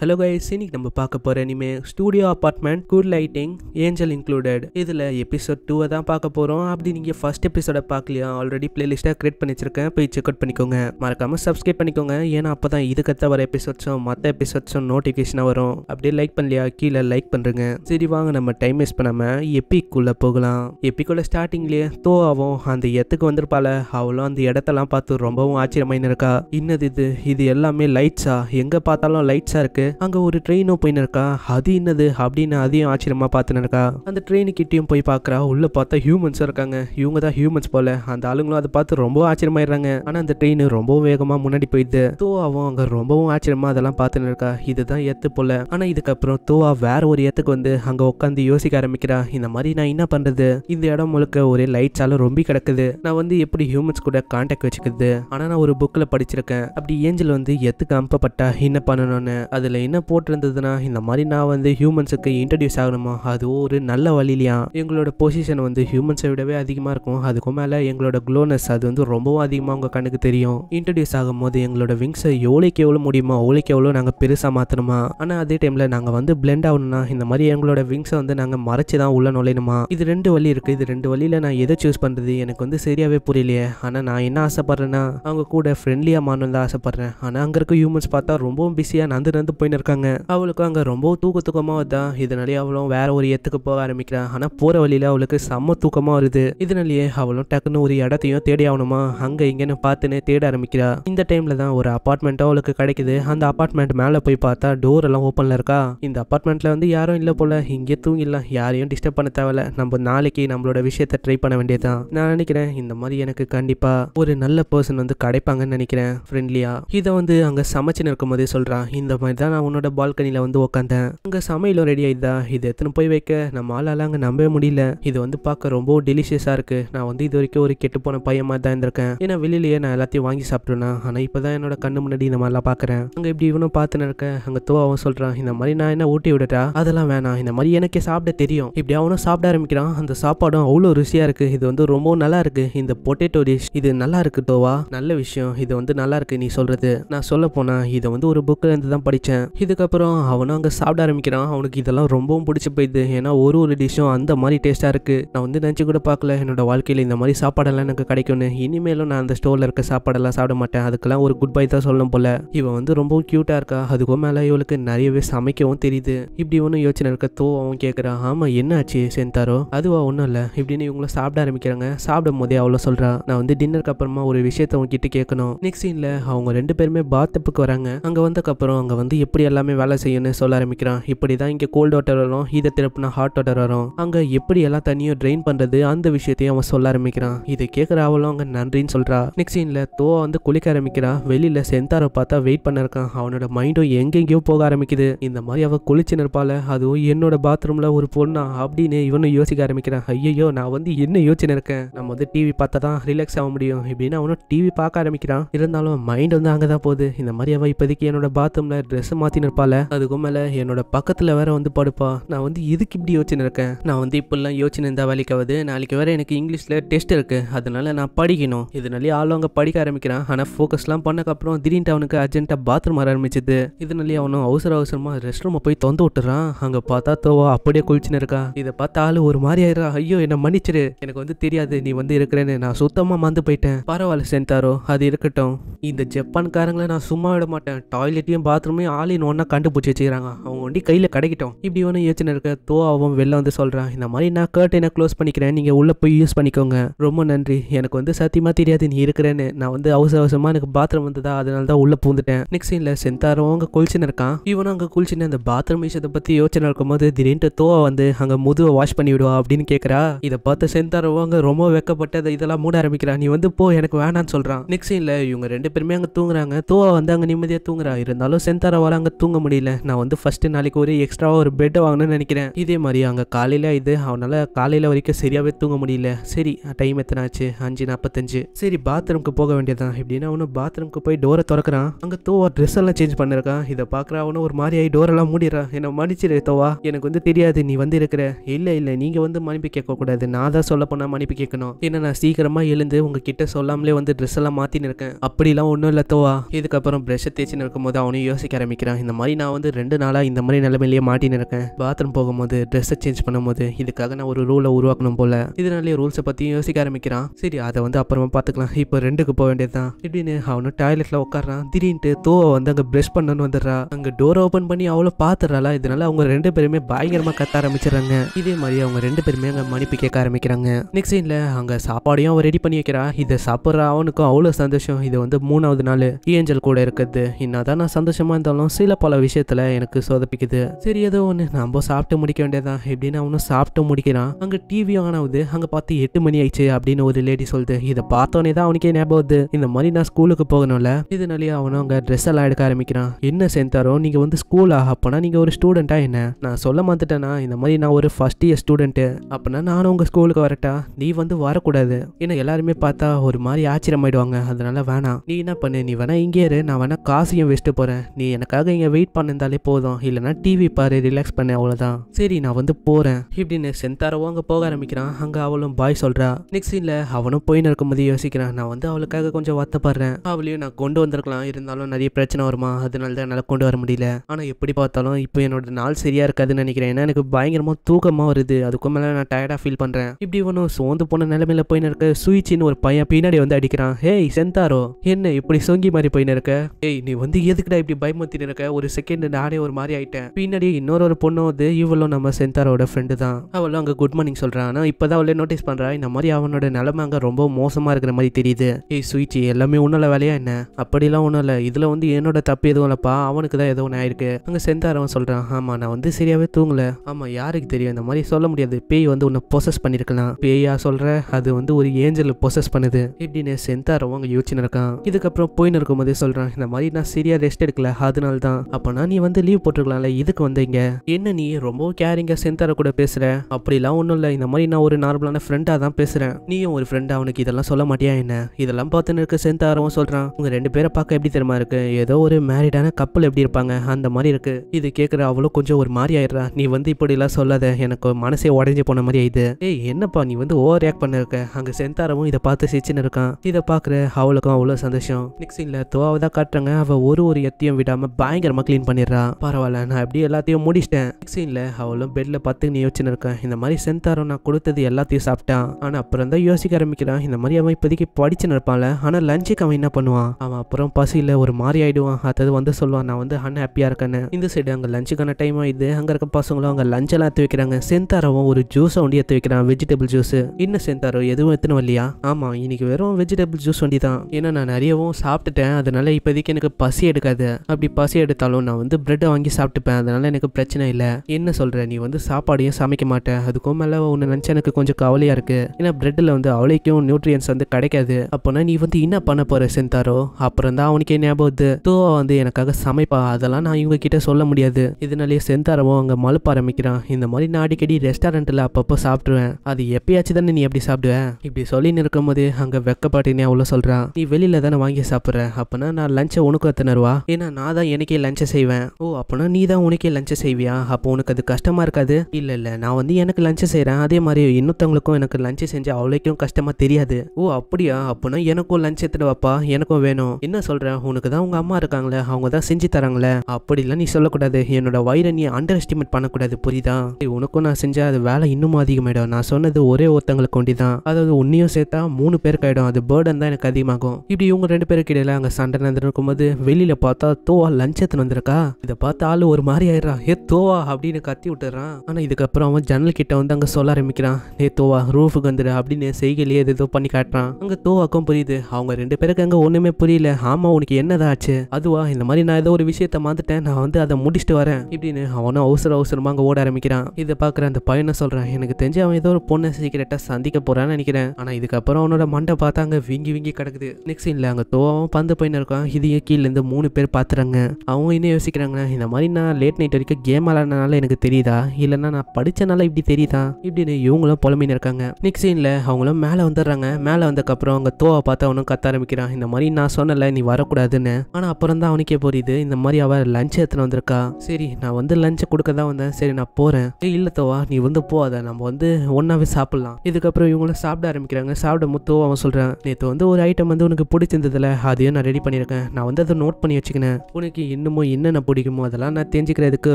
hello guys இன்னைக்கு நம்ம பார்க்க போகிற இனிமே studio apartment good lighting angel included இதில் எபிசோட் டூவை தான் பார்க்க போகிறோம் அப்படி நீங்கள் ஃபர்ஸ்ட் எபிசோட பார்க்கலையா ஆல்ரெடி பிளேலிஸ்ட்டாக கிரியேட் பண்ணி வச்சிருக்கேன் போய் செக் அவுட் பண்ணிக்கோங்க மறக்காமல் சப்ஸ்கிரைப் பண்ணிக்கோங்க ஏன்னா அப்போ தான் இதுக்கத்த வர எபிசோட்ஸும் மற்ற எபிசோட்ஸும் நோட்டிஃபிகேஷனாக வரும் அப்படியே லைக் பண்ணலையா கீழே லைக் பண்ணுறங்க சரி வாங்க நம்ம டைம் வேஸ்ட் பண்ணாமல் எப்பிக்குள்ளே போகலாம் எப்பிக்குள்ளே ஸ்டார்டிங்லேயே தோ ஆகும் அந்த எத்துக்கு வந்திருப்பால அவளும் அந்த இடத்தெல்லாம் பார்த்து ரொம்பவும் ஆச்சரியமாயின்னு இருக்கா இன்னது இது இது எல்லாமே லைட்ஸா எங்கே பார்த்தாலும் லைட்ஸாக இருக்குது அங்கே ஒரு ட்ரெயினும் போயின்னு இருக்கா அது என்னது அப்படின்னு அதையும் ஆச்சரியமாக பார்த்துன்னு இருக்கா அந்த கிட்டையும் போய் பார்க்கறா உள்ளே பார்த்தா ஹியூமன்ஸும் இருக்காங்க இவங்க தான் ஹியூமன்ஸ் போல அந்த ஆளுங்களும் அதை பார்த்து ரொம்ப ஆச்சரியமாயிடுறாங்க ஆனால் அந்த ட்ரெயின் ரொம்ப வேகமாக முன்னாடி போயிடுது தூவாவும் அங்கே ரொம்பவும் ஆச்சரியமாக அதெல்லாம் பார்த்துன்னு இருக்கா இதுதான் ஏத்து போல ஆனால் இதுக்கப்புறம் தோவா வேற ஒரு ஏத்துக்கு வந்து அங்கே உட்காந்து யோசிக்க ஆரம்பிக்கிறா இந்த மாதிரி நான் என்ன பண்ணுறது இந்த இடம் முழுக்க ஒரே லைட்ஸால ரொம்ப கிடக்குது நான் வந்து எப்படி ஹியூமன்ஸ் கூட கான்டாக்ட் வச்சுக்கிறது ஆனால் நான் ஒரு புக்கில் படிச்சிருக்கேன் அப்படி ஏஞ்சல் வந்து எத்துக்கு அம்பப்பட்டா என்ன பண்ணணும்னு அதில் என்ன போட்டிருந்ததுன்னா இந்த மாதிரி நான் வந்து ஹியூமன்ஸுக்கு இன்ட்ரடியூஸ் ஆகணுமா அது ஒரு நல்ல வழியிலையா எங்களோட பொசிஷன் வந்து ஹியூமன்ஸை விடவே அதிகமாக இருக்கும் அதுக்கு மேலே எங்களோட க்ளோனஸ் அது வந்து ரொம்பவும் அதிகமாக உங்கள் கண்ணுக்கு தெரியும் இன்ட்ரடியூஸ் ஆகும் போது எங்களோட விங்ஸை எவ்வளோக்கு எவ்வளோ முடியுமோ அவ்வளோக்கு எவ்வளோ நாங்கள் பெருசாக மாற்றணுமா ஆனால் அதே டைமில் நாங்கள் வந்து பிளெண்ட் ஆகணும்னா இந்த மாதிரி எங்களோட விங்ஸை வந்து நாங்கள் மறைச்சி தான் உள்ள நுழையணுமா இது ரெண்டு வழி இருக்குது இது ரெண்டு வழியில் நான் எதை சூஸ் பண்ணுறது எனக்கு வந்து சரியாகவே புரியலையே ஆனால் நான் என்ன ஆசைப்பட்றேன்னா அவங்க கூட ஃப்ரெண்ட்லியாக மாறணும் தான் ஆசைப்பட்றேன் ஆனால் அங்கே இருக்க ஹியூமன்ஸ் பார்த்தா ரொம்பவும் பிஸியாக நந்து நந்து போய் போயின்னு இருக்காங்க அவளுக்கு அங்கே ரொம்ப தூக்க தூக்கமாக வருதான் இதனாலேயே அவளும் வேற ஒரு இடத்துக்கு போக ஆரம்பிக்கிறான் ஆனால் போகிற வழியில அவளுக்கு செம்ம தூக்கமாக வருது இதனாலேயே அவளும் டக்குன்னு ஒரு இடத்தையும் தேடி ஆகணுமா அங்கே இங்கேன்னு பார்த்துன்னு தேட ஆரம்பிக்கிறா இந்த டைமில் தான் ஒரு அப்பார்ட்மெண்ட்டும் அவளுக்கு கிடைக்குது அந்த அபார்ட்மெண்ட் மேலே போய் பார்த்தா டோர் எல்லாம் ஓப்பனில் இருக்கா இந்த அப்பார்ட்மெண்ட்டில் வந்து யாரும் இல்லை போல் இங்கே தூங்கிடலாம் யாரையும் டிஸ்டர்ப் பண்ண தேவையில்ல நம்ம நாளைக்கு நம்மளோட விஷயத்தை ட்ரை பண்ண வேண்டியதுதான் நான் நினைக்கிறேன் இந்த மாதிரி எனக்கு கண்டிப்பாக ஒரு நல்ல பர்சன் வந்து கிடைப்பாங்கன்னு நினைக்கிறேன் ஃப்ரெண்ட்லியாக இதை வந்து அங்கே சமைச்சுன்னு போதே சொல்கிறான் இந்த மாதிரி தான் நான் உன்னோட பால்கனியில் வந்து உட்காந்தேன் அங்கே சமையலும் ரெடி ஆயிடுதா இது எத்தனை போய் வைக்க நம்ம ஆளால் அங்கே நம்பவே முடியல இது வந்து பார்க்க ரொம்ப டெலிஷியஸாக இருக்குது நான் வந்து இது வரைக்கும் ஒரு கெட்டு போன பையன் மாதிரி தான் இருந்திருக்கேன் ஏன்னா வெளியிலேயே நான் எல்லாத்தையும் வாங்கி சாப்பிட்டுனா ஆனால் இப்போ தான் என்னோட கண்ணு முன்னாடி இந்த மாதிரிலாம் பார்க்குறேன் அங்கே இப்படி இவனும் பார்த்துன்னு இருக்கேன் அங்கே தோ அவன் சொல்கிறான் இந்த மாதிரி நான் என்ன ஊட்டி விடட்டா அதெல்லாம் வேணாம் இந்த மாதிரி எனக்கே சாப்பிட தெரியும் இப்படி அவனும் சாப்பிட ஆரம்பிக்கிறான் அந்த சாப்பாடும் அவ்வளோ ருசியாக இருக்குது இது வந்து ரொம்ப நல்லா இருக்குது இந்த பொட்டேட்டோ டிஷ் இது நல்லா இருக்கு தோவா நல்ல விஷயம் இது வந்து நல்லா இருக்கு நீ சொல்கிறது நான் சொல்ல போனா இதை வந்து ஒரு புக்கில் இருந்து தான் படித்தேன் இதுக்கப்புறம் அவனும் அங்கே சாப்பிட ஆரம்பிக்கிறான் அவனுக்கு இதெல்லாம் ரொம்பவும் பிடிச்சி போயிடுது ஏன்னா ஒரு ஒரு டிஷ்ஷும் அந்த மாதிரி டேஸ்ட்டாக இருக்குது நான் வந்து நினச்சி கூட பார்க்கல என்னோட வாழ்க்கையில் இந்த மாதிரி சாப்பாடெல்லாம் எனக்கு கிடைக்கும்னு இனிமேலும் நான் அந்த ஸ்டோரில் இருக்க சாப்பாடெல்லாம் சாப்பிட மாட்டேன் அதுக்கெல்லாம் ஒரு குட் பை தான் சொல்லணும் போல இவன் வந்து ரொம்பவும் க்யூட்டாக இருக்கா அதுக்கும் மேலே இவளுக்கு நிறையவே சமைக்கவும் தெரியுது இப்படி ஒன்றும் யோசனை இருக்க தோ அவன் கேட்குறான் ஆமாம் என்ன ஆச்சு சென்தாரோ அதுவா ஒன்றும் இல்லை இப்படின்னு இவங்களும் சாப்பிட ஆரம்பிக்கிறாங்க சாப்பிடும் போதே அவ்வளோ சொல்கிறான் நான் வந்து டின்னருக்கு அப்புறமா ஒரு விஷயத்த உங்ககிட்ட கேட்கணும் நெக்ஸ்ட் சீனில் அவங்க ரெண்டு பேருமே பாத்தப்புக்கு வராங்க அங்கே வந்தக்கப்புறம் அங்கே வந்து எப்போ எப்படி எல்லாமே வேலை செய்யணும்னு சொல்ல ஆரம்பிக்கிறான் இப்படி தான் இங்கே வாட்டர் வரும் இதை திருப்பினா ஹாட் வாட்டர் வரும் அங்கே எப்படி எல்லாம் தண்ணியும் ட்ரெயின் பண்ணுறது அந்த விஷயத்தையும் அவன் சொல்ல ஆரம்பிக்கிறான் இதை கேட்குற அவளும் அங்கே நன்றின்னு சொல்றா நெக்ஸ்ட் தோ வந்து குளிக்க ஆரம்பிக்கிறான் வெளியில் செந்தார பார்த்தா வெயிட் பண்ண இருக்கான் அவனோட மைண்டும் எங்கெங்கயோ போக ஆரம்பிக்குது இந்த மாதிரி அவள் குளிச்சு நிற்பால அதுவும் என்னோட பாத்ரூமில் ஒரு பொண்ணா அப்படின்னு இவனும் யோசிக்க ஆரம்பிக்கிறான் ஐயோ நான் வந்து என்ன யோசிச்சு இருக்கேன் நம்ம வந்து டிவி பார்த்தா தான் ரிலாக்ஸ் ஆக முடியும் இப்படின்னு அவனும் டிவி பார்க்க ஆரம்பிக்கிறான் இருந்தாலும் மைண்ட் வந்து அங்கே தான் போகுது இந்த மாதிரி அவன் இப்போதைக்கு என்னோட பாத்ரூமில் ட்ரெஸ் ஏமாத்தி நிற்பால அதுக்கும் மேல என்னோட பக்கத்துல வேற வந்து படுப்பா நான் வந்து இதுக்கு இப்படி யோசிச்சு இருக்கேன் நான் வந்து இப்பெல்லாம் யோசிச்சு இருந்தா வலிக்காவது நாளைக்கு வேற எனக்கு இங்கிலீஷ்ல டெஸ்ட் இருக்கு அதனால நான் படிக்கணும் இதனாலே ஆளுவங்க படிக்க ஆரம்பிக்கிறான் ஆனா ஃபோக்கஸ்லாம் பண்ணக்கப்புறம் திடீர்னு அவனுக்கு அர்ஜென்டா பாத்ரூம் வர ஆரம்பிச்சது இதனாலே அவனும் அவசர அவசரமா ரெஸ்ட் ரூம் போய் தொந்து விட்டுறான் அங்க பார்த்தா தோவா அப்படியே குளிச்சுன்னு இருக்கா இதை பார்த்தா ஆளு ஒரு மாதிரி ஆயிரா ஐயோ என்ன மன்னிச்சிரு எனக்கு வந்து தெரியாது நீ வந்து இருக்கிறேன்னு நான் சுத்தமாக மந்து போயிட்டேன் பரவாயில்ல சென்தாரோ அது இருக்கட்டும் இந்த ஜப்பான்காரங்களை நான் சும்மா விட மாட்டேன் டாய்லெட்டையும் பாத்ரூமையும் ஆள் ஸ்டாலின் ஒன்றா கண்டுபிடிச்சி வச்சுக்கிறாங்க அவங்க வண்டி கையில் கிடைக்கிட்டோம் இப்படி ஒன்று யோசனை இருக்க தோ அவன் வெளில வந்து சொல்கிறான் இந்த மாதிரி நான் கேர்டைனை க்ளோஸ் பண்ணிக்கிறேன் நீங்கள் உள்ளே போய் யூஸ் பண்ணிக்கோங்க ரொம்ப நன்றி எனக்கு வந்து சத்தியமாக தெரியாது நீ இருக்கிறேன்னு நான் வந்து அவசர அவசரமாக எனக்கு பாத்ரூம் வந்ததா அதனால தான் உள்ளே பூந்துட்டேன் நெக்ஸ்ட் சீனில் சென்தாரோ அங்கே குளிச்சுன்னு இருக்கான் இவனும் அங்கே குளிச்சுன்னு அந்த பாத்ரூம் விஷயத்தை பற்றி யோசனை இருக்கும்போது திடீர்னு தோவை வந்து அங்கே முதுவை வாஷ் பண்ணி விடுவா அப்படின்னு கேட்குறா இதை பார்த்து சென்தாரோ அங்கே ரொம்ப வெக்கப்பட்டதை இதெல்லாம் மூட ஆரம்பிக்கிறான் நீ வந்து போ எனக்கு வேணான்னு சொல்கிறான் நெக்ஸ்ட் சீனில் இவங்க ரெண்டு பேருமே அங்கே தூங்குறாங்க தோவை வந்து அங்கே நிம்மதியாக தூங்குறா இருந்தாலும் சென்தாரோவால் அங்கே தூங்க முடியல நான் வந்து ஃபஸ்ட்டு நாளைக்கு ஒரு எக்ஸ்ட்ராவாக ஒரு பெட்டை வாங்கணும்னு நினைக்கிறேன் இதே மாதிரி அங்கே காலையில் இது அவனால் காலையில் வரைக்கும் சரியாகவே தூங்க முடியல சரி டைம் எத்தனை ஆச்சு அஞ்சு நாற்பத்தஞ்சு சரி பாத்ரூம்க்கு போக வேண்டியதான் இப்படின்னா அவனு பாத்ரூம்க்கு போய் டோரை திறக்கிறான் அங்கே தோவா ட்ரெஸ் எல்லாம் சேஞ்ச் பண்ணிருக்கான் இதை பார்க்குறா அவனும் ஒரு மாதிரி ஆகி டோரெல்லாம் மூடிடுறான் என்னை மன்னிச்சிரு தோவா எனக்கு வந்து தெரியாது நீ வந்து இருக்கிற இல்லை இல்லை நீங்கள் வந்து மன்னிப்பு கேட்கக்கூடாது நான் தான் சொல்ல போனால் மன்னிப்பு கேட்கணும் ஏன்னா நான் சீக்கிரமாக எழுந்து உங்ககிட்ட சொல்லாமலே வந்து ட்ரெஸ் எல்லாம் மாற்றின்னு இருக்கேன் அப்படிலாம் ஒன்றும் இல்லை தோவா இதுக்கப்புறம் ப்ரெஷ்ஷை தேய்ச்சின்னு இருக்கும்போது அவனையும் யோசிக்க ஆரம்பிக்கிறேன் நினைக்கிறேன் இந்த மாதிரி நான் வந்து ரெண்டு நாளாக இந்த மாதிரி நிலைமையிலேயே மாட்டின்னு இருக்கேன் பாத்ரூம் போகும்போது ட்ரெஸ்ஸை சேஞ்ச் பண்ணும்போது இதுக்காக நான் ஒரு ரூலை உருவாக்கணும் போல இதனாலே ரூல்ஸை பற்றியும் யோசிக்க ஆரம்பிக்கிறான் சரி அதை வந்து அப்புறமா பார்த்துக்கலாம் இப்போ ரெண்டுக்கு போக வேண்டியது தான் இப்படின்னு அவனும் டாய்லெட்டில் உட்காடுறான் திடீர்னு தோவை வந்து அங்கே ப்ரெஷ் பண்ணணும்னு வந்துடுறா அங்கே டோர் ஓப்பன் பண்ணி அவ்வளோ பார்த்துடுறாளா இதனால அவங்க ரெண்டு பேருமே பயங்கரமாக கத்த ஆரம்பிச்சிடறாங்க இதே மாதிரி அவங்க ரெண்டு பேருமே அங்கே மன்னிப்பு கேட்க ஆரம்பிக்கிறாங்க நெக்ஸ்ட் சீனில் அங்கே சாப்பாடையும் அவன் ரெடி பண்ணி வைக்கிறா இதை சாப்பிட்ற அவனுக்கும் அவ்வளோ சந்தோஷம் இது வந்து மூணாவது நாள் ஏஞ்சல் கூட இருக்குது என்னதான் நான் சந்தோஷமாக இருந்தாலும் சில பல விஷயத்தில் எனக்கு சொதப்பிக்குது சரி ஏதோ ஒன்று நம்ம சாப்பிட்டு முடிக்க வேண்டியதான் எப்படின்னு அவனும் சாப்பிட்டு முடிக்கிறான் அங்கே டிவி ஆன் ஆகுது அங்கே பார்த்து எட்டு மணி ஆயிடுச்சு அப்படின்னு ஒரு லேடி சொல்லுது இதை பார்த்தோன்னே தான் அவனுக்கே ஞாபகம் வருது இந்த மாதிரி நான் ஸ்கூலுக்கு போகணும்ல இதனாலேயே அவனும் அங்கே ட்ரெஸ் எல்லாம் எடுக்க ஆரம்பிக்கிறான் என்ன சேர்ந்தாரோ நீங்கள் வந்து ஸ்கூல் ஆக போனால் நீங்கள் ஒரு ஸ்டூடெண்ட்டாக என்ன நான் சொல்ல மாத்துட்டேனா இந்த மாதிரி நான் ஒரு ஃபர்ஸ்ட் இயர் ஸ்டூடெண்ட்டு அப்படின்னா நானும் உங்கள் ஸ்கூலுக்கு வரட்டா நீ வந்து வரக்கூடாது ஏன்னா எல்லாருமே பார்த்தா ஒரு மாதிரி ஆச்சரியமாயிடுவாங்க அதனால வேணாம் நீ என்ன பண்ணு நீ வேணா இங்கே இரு நான் வேணா காசையும் வச்சுட்டு போகிறேன் நீ எனக்காக எனக்காக இங்கே வெயிட் பண்ணியிருந்தாலே போதும் இல்லைனா டிவி பாரு ரிலாக்ஸ் பண்ண அவ்வளோதான் சரி நான் வந்து போகிறேன் இப்படின்னு சென்தாரவும் அங்கே போக ஆரம்பிக்கிறான் அங்கே அவளும் பாய் சொல்கிறா நெக்ஸ்ட் சீனில் அவனும் போயின்னு இருக்கும்போது யோசிக்கிறான் நான் வந்து அவளுக்காக கொஞ்சம் வத்தப்படுறேன் அவளையும் நான் கொண்டு வந்திருக்கலாம் இருந்தாலும் நிறைய பிரச்சனை வருமா அதனால தான் என்னால் கொண்டு வர முடியல ஆனால் எப்படி பார்த்தாலும் இப்போ என்னோட நாள் சரியாக இருக்காதுன்னு நினைக்கிறேன் ஏன்னா எனக்கு பயங்கரமாக தூக்கமாக வருது அதுக்கு மேலே நான் டயர்டாக ஃபீல் பண்ணுறேன் இப்படி ஒன்றும் சோர்ந்து போன நிலமையில போயின்னு இருக்க சுயிச்சின்னு ஒரு பையன் பின்னாடி வந்து அடிக்கிறான் ஹேய் சென்தாரோ என்ன இப்படி சொங்கி மாதிரி போயின்னு இருக்க ஏய் நீ வந்து எதுக்குடா இப்படி பயமுத்தின்னு இருக்க ஒரு செகண்ட் நானே ஒரு மாதிரி ஆயிட்டேன் பின்னாடி இன்னொரு ஒரு பொண்ணு வந்து இவளும் நம்ம சென்தாரோட ஃப்ரெண்டு தான் அவளும் அங்கே குட் மார்னிங் சொல்கிறான் ஆனால் இப்போ தான் அவளே நோட்டீஸ் பண்றா இந்த மாதிரி அவனோட நிலைமை அங்கே ரொம்ப மோசமா இருக்கிற மாதிரி தெரியுது ஏய் சுயிச்சி எல்லாமே உன்னோட வேலையா என்ன அப்படிலாம் ஒண்ணும் இல்லை இதுல வந்து என்னோட தப்பு எதுவும் இல்லைப்பா அவனுக்கு தான் ஏதோ ஒன்று ஆயிருக்கு சென்தார் செந்தாரவன் சொல்றான் ஆமா நான் வந்து சரியாகவே தூங்கல ஆமா யாருக்கு தெரியும் இந்த மாதிரி சொல்ல முடியாது பேய் வந்து உன்னை ப்ரொசஸ் பண்ணியிருக்கலாம் பேயா சொல்ற அது வந்து ஒரு ஏஞ்சல் ப்ரொசஸ் பண்ணுது இப்படின்னு செந்தாரவன் அங்கே யோசிச்சு இருக்கான் இதுக்கப்புறம் போயின்னு போதே சொல்கிறான் இந்த மாதிரி நான் சரியா ரெஸ்ட் எடுக்கல அதனால தான் அப்பனா நீ வந்து லீவ் போட்டிருக்கலாம்ல இதுக்கு வந்தீங்க என்ன நீ ரொம்ப கேரிங்கா செந்தார கூட பேசுற அப்படிலாம் ஒன்றும் இல்லை இந்த மாதிரி நான் ஒரு நார்மலான ஃப்ரெண்டாக தான் பேசுறேன் நீயும் ஒரு ஃப்ரெண்ட் அவனுக்கு இதெல்லாம் சொல்ல மாட்டியா என்ன இதெல்லாம் பார்த்துன்னு இருக்க செந்தாரவும் சொல்றான் உங்க ரெண்டு பேரை பார்க்க எப்படி தெரியுமா இருக்கு ஏதோ ஒரு மேரிடான கப்பல் எப்படி இருப்பாங்க அந்த மாதிரி இருக்கு இது கேட்குற அவ்வளவு கொஞ்சம் ஒரு மாதிரி ஆயிடுறா நீ வந்து இப்படிலாம் சொல்லாத எனக்கு மனசே உடஞ்சி போன மாதிரி ஆயிது ஏய் என்னப்பா நீ வந்து ஓவர் ரியாக்ட் பண்ணிருக்க அங்கே செந்தாரவும் இதை பார்த்து சிச்சின்னு இருக்கான் இதை பார்க்குற அவளுக்கும் அவ்வளோ சந்தோஷம் நெக்ஸ்ட் இல்லை தோவதா காட்டுறாங்க அவள் ஒரு ஒரு எத்தையும் விடாமல் பயங்கர பயங்கரமாக கிளீன் பண்ணிடுறா பரவாயில்ல நான் எப்படி எல்லாத்தையும் முடிச்சிட்டேன் சீனில் அவளும் பெட்டில் நீ யோசிச்சு இருக்கேன் இந்த மாதிரி செந்தாரம் நான் கொடுத்தது எல்லாத்தையும் சாப்பிட்டான் ஆனால் அப்புறம் தான் யோசிக்க ஆரம்பிக்கிறான் இந்த மாதிரி அவன் இப்போதைக்கு படிச்சு நிற்பான்ல ஆனால் லஞ்சுக்கு அவன் என்ன பண்ணுவான் அவன் அப்புறம் பசியில் ஒரு மாதிரி ஆகிடுவான் அதாவது வந்து சொல்லுவான் நான் வந்து ஹாப்பியா இருக்கேன்னு இந்த சைடு அங்கே லஞ்சுக்கான டைம் ஆயிடுது அங்கே இருக்க பசங்களும் அங்கே லஞ்செல்லாம் எடுத்து வைக்கிறாங்க செந்தாரவும் ஒரு ஜூஸை ஒண்டி எடுத்து வைக்கிறான் வெஜிடபிள் ஜூஸ் இன்னும் செந்தாரம் எதுவும் எத்தனை இல்லையா ஆமாம் இன்னைக்கு வெறும் வெஜிடபிள் ஜூஸ் ஒண்டி தான் ஏன்னா நான் நிறையவும் சாப்பிட்டுட்டேன் அதனால இப்போதைக்கு எனக்கு பசி எடுக்காது அப்படி பசி பிச்சை எடுத்தாலும் நான் வந்து பிரெட்டை வாங்கி சாப்பிட்டுப்பேன் அதனால் எனக்கு பிரச்சனை இல்லை என்ன சொல்ற நீ வந்து சாப்பாடையும் சமைக்க மாட்டேன் அதுக்கும் மேலே உன்னை நினச்சா எனக்கு கொஞ்சம் கவலையாக இருக்குது ஏன்னா பிரெட்ல வந்து அவளைக்கும் நியூட்ரியன்ஸ் வந்து கிடைக்காது அப்போனா நீ வந்து என்ன பண்ண போகிற செந்தாரோ அப்புறம் தான் அவனுக்கே ஞாபகம் வந்து தோவா வந்து எனக்காக சமைப்பா அதெல்லாம் நான் இவங்க கிட்ட சொல்ல முடியாது இதனாலேயே செந்தாரமும் அங்கே மலுப்ப ஆரம்பிக்கிறான் இந்த மாதிரி நான் அடிக்கடி ரெஸ்டாரண்ட்டில் அப்பப்போ சாப்பிடுவேன் அது எப்பயாச்சும் தானே நீ எப்படி சாப்பிடுவேன் இப்படி சொல்லின்னு போது அங்கே வெக்கப்பாட்டினே அவ்வளோ சொல்றான் நீ வெளியில தானே வாங்கி சாப்பிட்ற அப்பனா நான் லஞ்சம் உனக்கு ரூபா ஏன்னா நான் தான் எனக்கு உனக்கே லஞ்ச செய்வேன் ஓ அப்பனா நீ தான் உனக்கே லஞ்ச செய்வியா அப்போ உனக்கு அது கஷ்டமா இருக்காது இல்லை இல்லை நான் வந்து எனக்கு லஞ்ச செய்கிறேன் அதே மாதிரி இன்னொருத்தவங்களுக்கும் எனக்கு லஞ்ச செஞ்சு அவ்வளோக்கும் கஷ்டமாக தெரியாது ஓ அப்படியா அப்பனா எனக்கும் லஞ்ச எடுத்துட்டு வாப்பா எனக்கும் வேணும் என்ன சொல்கிறேன் உனக்கு தான் உங்கள் அம்மா இருக்காங்களே அவங்க தான் செஞ்சு தராங்களே அப்படிலாம் நீ சொல்லக்கூடாது என்னோட வயிறை நீ அண்டர் எஸ்டிமேட் பண்ணக்கூடாது புரியுதா உனக்கும் நான் செஞ்ச அது வேலை இன்னும் அதிகமாயிடும் நான் சொன்னது ஒரே ஒருத்தங்களுக்கு ஒண்டி தான் அதாவது உன்னையும் சேர்த்தா மூணு பேருக்கு ஆகிடும் அது பேர்டன் தான் எனக்கு அதிகமாகும் இப்படி இவங்க ரெண்டு பேருக்கு இடையில அங்கே சண்டை நடந்துருக்கும் போது வெளியில் பார்த்தா தோவா லஞ்ச் பஞ்சாயத்து வந்திருக்கா இதை பார்த்து ஆள் ஒரு மாதிரி ஆயிடுறான் ஏ தோவா அப்படின்னு கத்தி விட்டுறான் ஆனால் இதுக்கப்புறம் அவன் ஜன்னல் கிட்ட வந்து அங்கே சொல்ல ஆரம்பிக்கிறான் ஏ தோவா ரூஃபுக்கு வந்துடு அப்படின்னு செய்கையிலேயே ஏதோ பண்ணி காட்டுறான் அங்கே தோவாக்கும் புரியுது அவங்க ரெண்டு பேருக்கு அங்கே ஒன்றுமே புரியல ஆமாம் உனக்கு என்னதாச்சு அதுவா இந்த மாதிரி நான் ஏதோ ஒரு விஷயத்த மாந்துட்டேன் நான் வந்து அதை முடிச்சுட்டு வரேன் இப்படின்னு அவனும் அவசர அவசரமாக அங்கே ஓட ஆரம்பிக்கிறான் இதை பார்க்குற அந்த பையனை சொல்கிறான் எனக்கு தெரிஞ்சு அவன் ஏதோ ஒரு பொண்ணை சீக்கிரட்டாக சந்திக்க போகிறான்னு நினைக்கிறேன் ஆனால் இதுக்கப்புறம் அவனோட மண்டை பார்த்தா அங்கே விங்கி விங்கி கிடக்குது நெக்ஸ்ட் சீனில் அங்கே தோவாவும் பந்து பையன் இருக்கான் இதையும் கீழேருந்து மூணு பேர் பார்த்துறாங்க அவங்க என்ன யோசிக்கிறாங்க இந்த மாதிரி நான் லேட் நைட் வரைக்கும் கேம் விளாட்றதுனால எனக்கு தெரியுதா இல்லைன்னா நான் படித்தனால இப்படி தெரியுதா இப்படின்னு இவங்களும் புலமையின் இருக்காங்க நெக்ஸ்ட் சீனில் அவங்களும் மேலே வந்துடுறாங்க மேலே வந்ததுக்கப்புறம் அவங்க தோவை பார்த்து அவனும் கத்த ஆரம்பிக்கிறான் இந்த மாதிரி நான் சொன்னல நீ வரக்கூடாதுன்னு ஆனால் அப்புறம் தான் அவனுக்கே புரியுது இந்த மாதிரி அவர் லஞ்ச் எடுத்துன்னு வந்திருக்கா சரி நான் வந்து லஞ்சை கொடுக்க தான் வந்தேன் சரி நான் போகிறேன் இல்லை தோவா நீ வந்து போகாத நம்ம வந்து ஒன்றாவே சாப்பிட்லாம் இதுக்கப்புறம் இவங்களும் சாப்பிட ஆரம்பிக்கிறாங்க சாப்பிட முத்தோ அவன் சொல்கிறான் நேற்று வந்து ஒரு ஐட்டம் வந்து உனக்கு பிடிச்சிருந்ததில்ல அதையும் நான் ரெடி பண்ணியிருக்கேன் நான் வந்து அதை நோட் பண்ணி வச்சுக்கினேன் உனக்கு இன்னமும் என்னென்ன பிடிக்குமோ அதெல்லாம் நான் தெரிஞ்சுக்கிறதுக்கு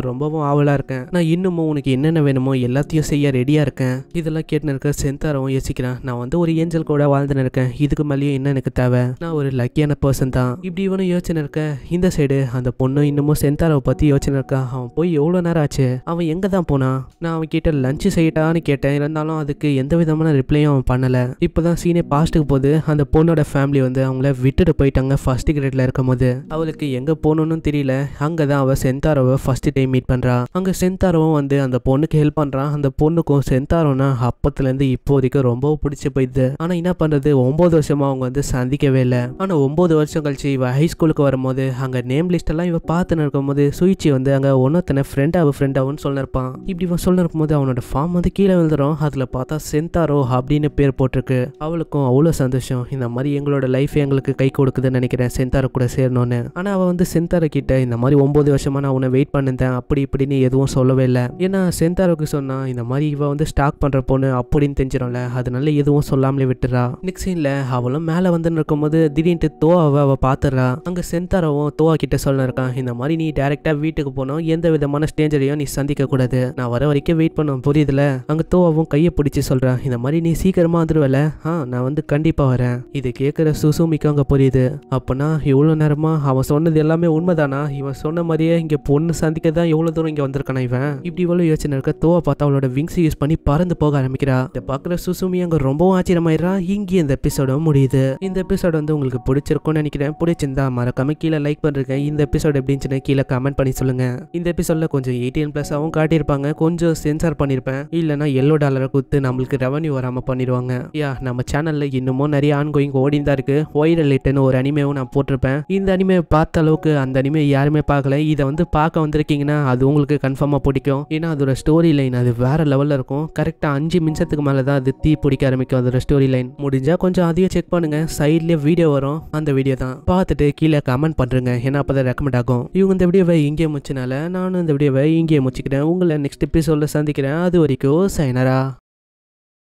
ரொம்பவும் ஆவலாக இருக்கேன் நான் இன்னமும் உனக்கு என்னென்ன வேணுமோ எல்லாத்தையும் செய்ய ரெடியாக இருக்கேன் இதெல்லாம் கேட்டுன்னு இருக்க சென்தாரவும் யோசிக்கிறேன் நான் வந்து ஒரு ஏஞ்சல் கூட வாழ்ந்துன்னு இருக்கேன் இதுக்கு மேலேயும் என்ன எனக்கு தேவை நான் ஒரு லக்கியான பர்சன் தான் இப்படி இவனும் யோசனை இருக்க இந்த சைடு அந்த பொண்ணு இன்னமும் சென்தாராவை பற்றி யோசனை இருக்கா அவன் போய் எவ்வளோ நேரம் ஆச்சு அவன் எங்கே தான் போனான் நான் அவன் கிட்ட லஞ்சு செய்யட்டான்னு கேட்டேன் இருந்தாலும் அதுக்கு எந்த விதமான ரிப்ளையும் அவன் பண்ணலை இப்போ தான் சீனே பாஸ்ட்டுக்கு போது அந்த பொண்ணோட ஃபேமிலி வந்து அவங்கள விட்டுட்டு போயிட்டாங்க ஃபர்ஸ்ட் கிரேட்ல இருக்கும் போது அவளுக்கு எங்கே போகணும்னு தெரியல அங்கே தான் அவள் சென்தாரோவை ஃபர்ஸ்ட் டைம் மீட் பண்ணுறா அங்கே சென்தாரோவும் வந்து அந்த பொண்ணுக்கு ஹெல்ப் பண்ணுறான் அந்த பொண்ணுக்கும் சென்தாரோனா அப்பத்துலேருந்து இப்போதைக்கு ரொம்ப பிடிச்சி போயிடுது ஆனால் என்ன பண்ணுறது ஒம்பது வருஷமா அவங்க வந்து சந்திக்கவே இல்லை ஆனால் ஒம்பது வருஷம் கழிச்சு இவ ஹை ஸ்கூலுக்கு வரும்போது அங்கே நேம் லிஸ்டெல்லாம் இவ பார்த்துன்னு போது சுயிச்சி வந்து அங்கே ஒன்றத்தனை ஃப்ரெண்டாக ஃப்ரெண்டாகவும் சொல்லிருப்பான் இப்படி இவன் போது அவனோட ஃபார்ம் வந்து கீழே விழுந்துரும் அதில் பார்த்தா சென்தாரோ அப்படின்னு பேர் போட்டிருக்கு அவளுக்கும் அவ்வளோ சந்தோஷம் இந்த மாதிரி எங்களோட லைஃப் எங்களுக்கு கை கொடுக்குதுன்னு நினைக்கிறேன் சென்தாரோ கூட சேரணும்னு ஆனால் அவள் வந்து சென்தாரோ கிட்ட இந்த மாதிரி ஒன்பது வருஷமாக நான் உன்னை வெயிட் பண்ணிருந்தேன் அப்படி இப்படின்னு எதுவும் சொல்லவே இல்லை ஏன்னா செந்தாரோக்கு சொன்னா இந்த மாதிரி இவ வந்து ஸ்டாக் பண்ணுற பொண்ணு அப்படின்னு தெரிஞ்சிடும்ல அதனால எதுவும் சொல்லாமலே விட்டுறா நெக்ஸ்ட் சீனில் அவளும் மேலே வந்து இருக்கும்போது திடீர்னு தோவாவ அவள் பாத்துறா அங்கே செந்தாரவும் தோவா கிட்ட சொல்ல இருக்கான் இந்த மாதிரி நீ டேரெக்டாக வீட்டுக்கு போனோம் எந்த விதமான ஸ்டேஞ்சரையும் நீ சந்திக்க கூடாது நான் வர வரைக்கும் வெயிட் பண்ண புரியுதுல அங்கே தோவாவும் கையை பிடிச்சி சொல்கிறான் இந்த மாதிரி நீ சீக்கிரமாக வந்துடுவல ஆ நான் வந்து கண்டிப்பாக வரேன் இது கேட்குற சுசுமிக்கு அங்கே புரியுது அப்பனா இவ்வளவு நேரமாக அவன் சொன்னது எல்லாமே உண்மைதான் இருக்கானா இவன் சொன்ன மாதிரியே இங்கே பொண்ணு சந்திக்க தான் எவ்வளோ தூரம் இங்கே வந்திருக்கான இவன் இப்படி இவ்வளவு யோசனை இருக்க தோவா பார்த்தா அவளோட விங்ஸ் யூஸ் பண்ணி பறந்து போக ஆரம்பிக்கிறா இதை பார்க்குற சுசுமி அங்கே ரொம்பவும் ஆச்சரியமாயிரா இங்கே இந்த எபிசோடும் முடியுது இந்த எபிசோட் வந்து உங்களுக்கு பிடிச்சிருக்கும்னு நினைக்கிறேன் பிடிச்சிருந்தா மறக்காம கீழே லைக் பண்ணுறேன் இந்த எபிசோட் எப்படின்னு சொன்னா கீழே கமெண்ட் பண்ணி சொல்லுங்க இந்த எபிசோட்ல கொஞ்சம் எயிட்டீன் ஆகும் காட்டியிருப்பாங்க கொஞ்சம் சென்சார் பண்ணியிருப்பேன் இல்லைனா எல்லோ டாலர் கொடுத்து நம்மளுக்கு ரெவன்யூ வராமல் பண்ணிடுவாங்க யா நம்ம சேனலில் இன்னமும் நிறைய ஆன்கோயிங் ஓடிந்தா தான் இருக்கு ஒய் ரிலேட்டட்னு ஒரு அனிமேவும் நான் போட்டிருப்பேன் இந்த அனிமே பார்த்த அளவுக்கு அந்த அனிமே தவிர யாருமே பார்க்கல இதை வந்து பார்க்க வந்திருக்கீங்கன்னா அது உங்களுக்கு கன்ஃபார்மாக பிடிக்கும் ஏன்னா அதோட ஸ்டோரி லைன் அது வேற லெவலில் இருக்கும் கரெக்டாக அஞ்சு நிமிஷத்துக்கு மேலே தான் அது தீ பிடிக்க ஆரம்பிக்கும் அதோட ஸ்டோரி லைன் முடிஞ்சால் கொஞ்சம் அதிகம் செக் பண்ணுங்க சைட்லேயே வீடியோ வரும் அந்த வீடியோ தான் பார்த்துட்டு கீழே கமெண்ட் பண்ணுறங்க ஏன்னா அப்போ தான் ரெக்கமெண்ட் ஆகும் இவங்க இந்த வீடியோவை இங்கே முடிச்சனால நானும் இந்த வீடியோவை இங்கே முச்சிக்கிறேன் உங்களை நெக்ஸ்ட் எபிசோடில் சந்திக்கிறேன் அது வரைக்கும் சைனரா